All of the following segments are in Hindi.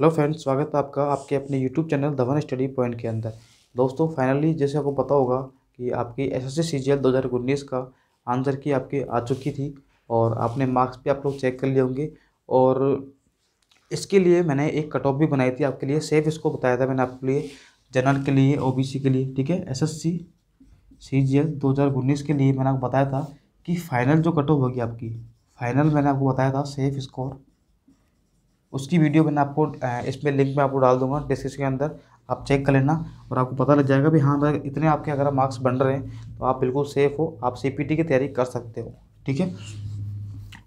हेलो फ्रेंड्स स्वागत है आपका आपके अपने YouTube channel Dhawan study point के अंदर दोस्तों फाइनली जैसे आपको पता होगा कि आपकी S S C G L दो हज़ार उन्नीस का आंसर की आपकी आ चुकी थी और आपने मार्क्स भी आप लोग चेक कर लिए होंगे और इसके लिए मैंने एक कट ऑफ भी बनाई थी आपके लिए सेफ इसको बताया था मैंने आपके लिए जनरल के लिए ओ बी सी के लिए ठीक है S S C C G L दो हज़ार उन्नीस के लिए मैंने आपको बताया था कि फ़ाइनल जो कट ऑफ होगी आपकी फाइनल मैंने आपको बताया था सेफ स्कोर उसकी वीडियो मैंने आपको इसमें लिंक में आपको डाल दूंगा डिस्क्रिप्शन के अंदर आप चेक कर लेना और आपको पता लग जाएगा भी हाँ अगर तो इतने आपके अगर मार्क्स बन रहे हैं तो आप बिल्कुल सेफ़ हो आप सी की तैयारी कर सकते हो ठीक है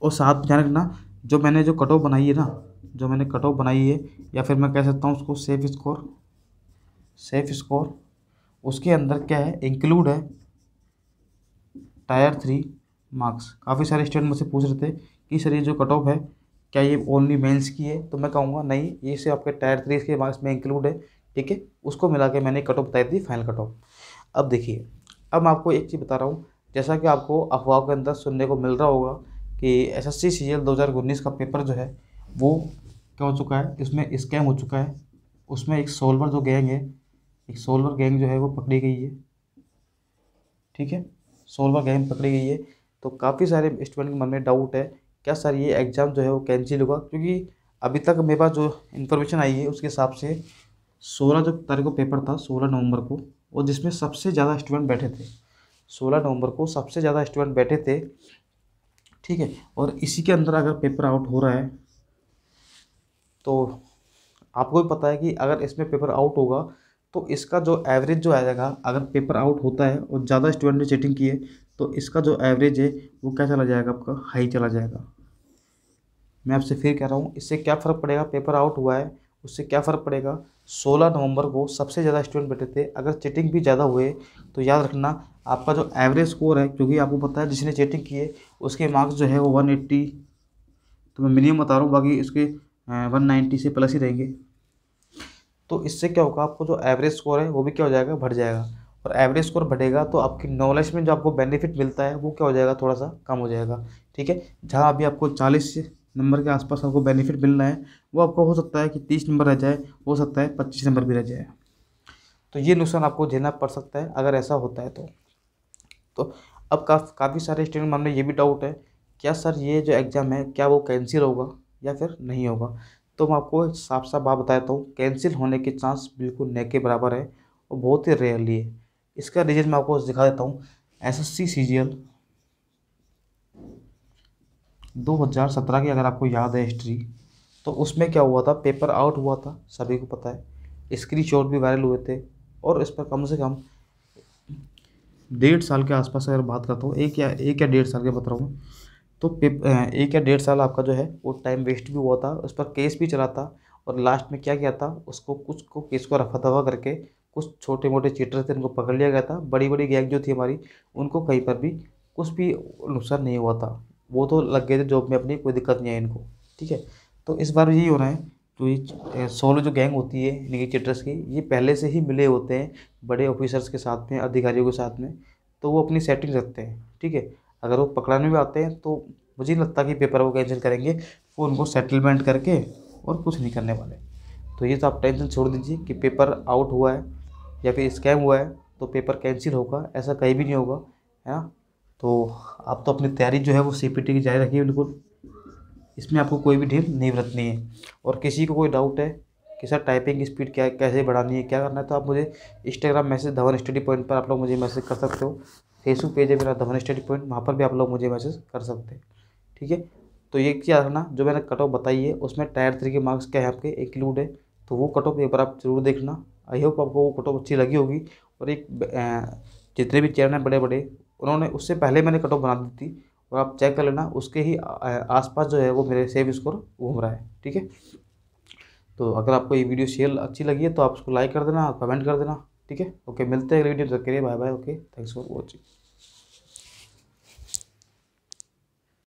और साथ ध्यान रखना जो मैंने जो कट ऑफ बनाई है ना जो मैंने कट ऑफ बनाई है या फिर मैं कह सकता हूँ उसको सेफ स्कोर सेफ स्कोर उसके अंदर क्या है इंक्लूड है टायर थ्री मार्क्स काफ़ी सारे स्टूडेंट मुझसे पूछ रहे थे कि सर ये जो कट ऑफ है क्या ये ओनली मेंस की है तो मैं कहूँगा नहीं ये से आपके टायर थ्री इसके मार्क्स में इंक्लूड है ठीक है उसको मिला के मैंने कट ऑफ बताई थी फाइनल कट ऑफ अब देखिए अब मैं आपको एक चीज़ बता रहा हूँ जैसा कि आपको अफवाह के अंदर सुनने को मिल रहा होगा कि S S C C L दो हज़ार उन्नीस का पेपर जो है वो क्या हो चुका है इसमें स्कैम हो चुका है उसमें एक सोल्वर जो गैंग है एक सोल्वर गैंग जो है वो पकड़ी गई है ठीक है सोल्वर गैंग पकड़ी गई है तो काफ़ी सारे स्टूडेंट के मन में डाउट है क्या सर ये एग्ज़ाम जो है वो कैंसिल होगा क्योंकि अभी तक मेरे पास जो इन्फॉर्मेशन आई है उसके हिसाब से सोलह जो तारीख को पेपर था सोलह नवंबर को और जिसमें सबसे ज़्यादा स्टूडेंट बैठे थे सोलह नवंबर को सबसे ज़्यादा स्टूडेंट बैठे थे ठीक है और इसी के अंदर अगर पेपर आउट हो रहा है तो आपको भी पता है कि अगर इसमें पेपर आउट होगा तो इसका जो एवरेज जो आएगा अगर पेपर आउट होता है और ज़्यादा स्टूडेंट ने चीटिंग की है तो इसका जो एवरेज है वो क्या चला जाएगा आपका हाई चला जाएगा मैं आपसे फिर कह रहा हूँ इससे क्या फ़र्क पड़ेगा पेपर आउट हुआ है उससे क्या फ़र्क पड़ेगा 16 नवंबर को सबसे ज़्यादा स्टूडेंट बैठे थे अगर चीटिंग भी ज़्यादा हुए तो याद रखना आपका जो एवरेज स्कोर है क्योंकि आपको पता है जिसने चीटिंग की है उसके मार्क्स जो है वो 180 तो मैं मिनिमम बता रहा हूँ बाकी उसके 190 से प्लस ही रहेंगे तो इससे क्या होगा आपको जो एवरेज स्कोर है वो भी क्या हो जाएगा बढ़ जाएगा और एवरेज स्कोर बढ़ेगा तो आपकी नॉलेज में जो आपको बेनिफिट मिलता है वो क्या हो जाएगा थोड़ा सा कम हो जाएगा ठीक है जहाँ अभी आपको चालीस नंबर के आसपास आपको बेनिफिट मिल रहा है वो आपको हो सकता है कि तीस नंबर रह जाए हो सकता है पच्चीस नंबर भी रह जाए तो ये नुकसान आपको झेलना पड़ सकता है अगर ऐसा होता है तो तो अब काफी काफ़ी सारे स्टूडेंट मामले ये भी डाउट है क्या सर ये जो एग्ज़ाम है क्या वो कैंसिल होगा या फिर नहीं होगा तो मैं आपको साफ साफ बात देता हूँ कैंसिल होने के चांस बिल्कुल नेक के बराबर है और बहुत ही रेयरली है इसका रिजल्ट मैं आपको दिखा देता हूँ S S C C G L दो हज़ार सत्रह की अगर आपको याद है हिस्ट्री तो उसमें क्या हुआ था पेपर आउट हुआ था सभी को पता है स्क्रीन शॉट भी वायरल हुए थे और इस पर कम से कम डेढ़ साल के आसपास अगर बात करता हूँ एक या एक या डेढ़ साल के बता रहा हूँ तो एक या डेढ़ साल आपका जो है वो टाइम वेस्ट भी हुआ था उस पर केस भी चला था और लास्ट में क्या किया था उसको कुछ को केस को रफा दफा करके कुछ छोटे मोटे चीटर थे उनको पकड़ लिया गया था बड़ी बड़ी गैंग जो थी हमारी उनको कहीं पर भी कुछ भी नुकसान नहीं हुआ था वो तो लग गए थे जॉब में अपनी कोई दिक्कत नहीं आई इनको ठीक है तो इस बार यही हो रहा है तो ये सोलो जो गैंग होती है निगी चीटर्स की ये पहले से ही मिले होते हैं बड़े ऑफिसर्स के साथ में अधिकारियों के साथ में तो वो अपनी सेटिंग रखते हैं ठीक है अगर वो पकड़ाने भी आते हैं तो मुझे नहीं लगता कि पेपर वो कैंसिल करेंगे वो उनको सेटलमेंट करके और कुछ नहीं करने वाले तो ये तो आप टेंशन छोड़ दीजिए कि पेपर आउट हुआ है या फिर स्कैम हुआ है तो पेपर कैंसिल होगा ऐसा कहीं भी नहीं होगा है ना तो आप तो अपनी तैयारी जो है वो सी की जारी रखिए बिल्कुल इसमें आपको कोई भी ढील नहीं बरतनी है और किसी को कोई डाउट है कि सर टाइपिंग की स्पीड क्या कैसे बढ़ानी है क्या करना है तो आप मुझे Instagram message Dhawan study point पर आप लोग मुझे मैसेज कर सकते हो फेसबुक पेज है मेरा धवन स्टडी पॉइंट वहाँ पर भी आप लोग मुझे मैसेज कर सकते हैं ठीक है तो ये क्या रखना जो मैंने कट ऑफ बताई है उसमें टायर थ्री के मार्क्स क्या है आपके इंक्लूड है तो वो कट ऑफ एक बार आप जरूर देखना आई होप आपको वो कट ऑफ अच्छी लगी होगी और एक जितने भी चैनल हैं बड़े बड़े उन्होंने उससे पहले मैंने कट ऑफ बना दी थी और आप चेक कर लेना उसके ही आसपास जो है वो मेरे सेव स्कोर घूम रहा है ठीक है तो अगर आपको ये वीडियो शेयर अच्छी लगी है तो आप उसको लाइक कर देना कमेंट कर देना ठीक है ओके मिलते हैं अगले वीडियो तक के लिए bye bye okay thanks for watching